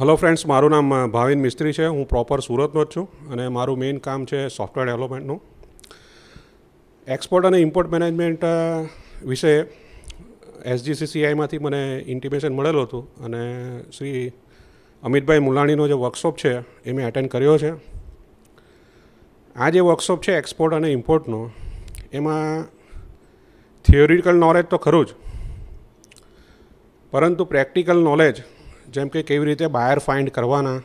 hello friends મારું નામ ભાવિન મિસ્ત્રી છે હું પ્રોપર સુરતનો જ છું અને મારું મેઇન કામ છે સોફ્ટવેર ડેવલપમેન્ટનું એક્સપોર્ટ અને ઇમ્પોર્ટ મેનેજમેન્ટ વિશે એસજીસીસીઆઈમાંથી મને ઇન્ટિમેશન મળેલું હતું અને શ્રી અમિતભાઈ મુલાણીનો જે વર્કશોપ છે એ મેં એટેન્ડ કર્યો છે આ જે વર્કશોપ છે એક્સપોર્ટ અને ઇમ્પોર્ટનો એમાં થિયોરિટિકલ નોલેજ તો ખરું જ પરંતુ પ્રેક્ટિકલ નોલેજ જેમ કે કેવી રીતે બાયર ફાઇન્ડ કરવાના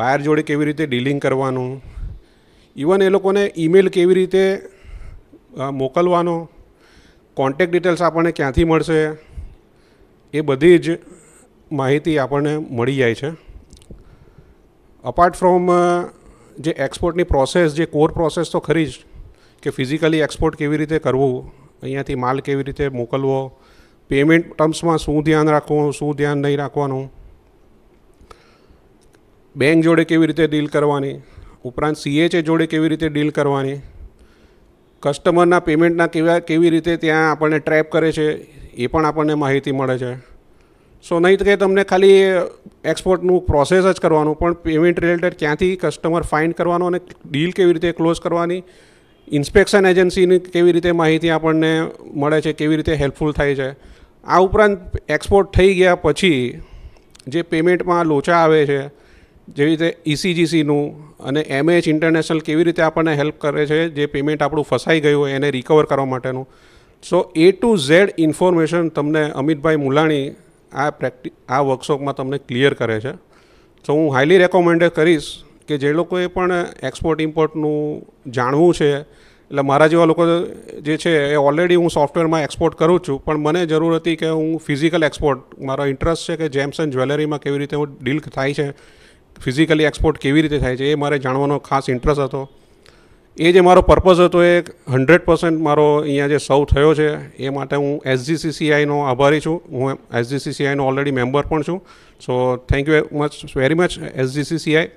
બાયર જોડે કેવી રીતે ડીલિંગ કરવાનું ઇવન એ લોકોને ઈમેલ કેવી રીતે મોકલવાનો કોન્ટેક ડિટેલ્સ આપણને ક્યાંથી મળશે એ બધી જ માહિતી આપણને મળી જાય છે અપાર્ટ ફ્રોમ જે એક્સપોર્ટની પ્રોસેસ જે કોર પ્રોસેસ તો ખરી જ કે ફિઝિકલી એક્સપોર્ટ કેવી રીતે કરવું અહીંયાથી માલ કેવી રીતે મોકલવો પેમેન્ટ ટર્મ્સમાં શું ધ્યાન રાખવું શું ધ્યાન નહીં રાખવાનું બેંક જોડે કેવી રીતે ડીલ કરવાની ઉપરાંત સીએચએ જોડે કેવી રીતે ડીલ કરવાની કસ્ટમરના પેમેન્ટના કેવા કેવી રીતે ત્યાં આપણને ટ્રેપ કરે છે એ પણ આપણને માહિતી મળે છે સો નહીં કે તમને ખાલી એક્સપોર્ટનું પ્રોસેસ જ કરવાનું પણ પેમેન્ટ રિલેટેડ ક્યાંથી કસ્ટમર ફાઇન્ડ કરવાનો અને ડીલ કેવી રીતે ક્લોઝ કરવાની ઇન્સ્પેક્શન એજન્સીની કેવી રીતે માહિતી આપણને મળે છે કેવી રીતે હેલ્પફુલ થાય છે આ ઉપરાંત એક્સપોર્ટ થઈ ગયા પછી જે પેમેન્ટમાં લોચા આવે છે જેવી રીતે ઇસીજીસીનું e અને એમએચ ઇન્ટરનેશનલ કેવી રીતે આપણને હેલ્પ કરે છે જે પેમેન્ટ આપણું ફસાઈ ગયું હોય એને રિકવર કરવા માટેનું so A to Z information તમને અમિતભાઈ મુલાણી આ પ્રેક્ટિ આ વર્કશોપમાં તમને ક્લિયર કરે છે સો હું હાઈલી રેકોમેન્ડેડ કરીશ કે જે લોકોએ પણ એક્સપોર્ટ ઇમ્પોર્ટનું જાણવું છે એટલે મારા જેવા લોકો જે છે એ ઓલરેડી હું સોફ્ટવેરમાં એક્સપોર્ટ કરું છું પણ મને જરૂર હતી કે હું ફિઝિકલ એક્સપોર્ટ મારો ઇન્ટરેસ્ટ છે કે જેમ્સ એન્ડ જ્વેલરીમાં કેવી રીતે હું ડીલ થાય છે ફિઝિકલી એક્સપોર્ટ કેવી રીતે થાય છે એ મારે જાણવાનો ખાસ ઇન્ટરેસ્ટ હતો એ જે મારો પર્પઝ હતો એ હન્ડ્રેડ પર્સન્ટ મારો અહીંયા જે સૌ થયો છે એ માટે હું એસજીસીસીઆઈનો આભારી છું હું એસજીસીસીઆઈનો ઓલરેડી મેમ્બર પણ છું so thank you much very much એસજીસીસીઆઈ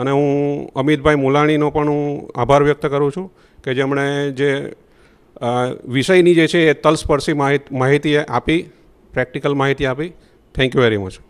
અને હું અમિતભાઈ મુલાણીનો પણ હું આભાર વ્યક્ત કરું છું કે જેમણે જે વિષયની જે છે એ તલસ્પર્શી માહિતી આપી પ્રેક્ટિકલ માહિતી આપી થેન્ક યુ વેરી મચ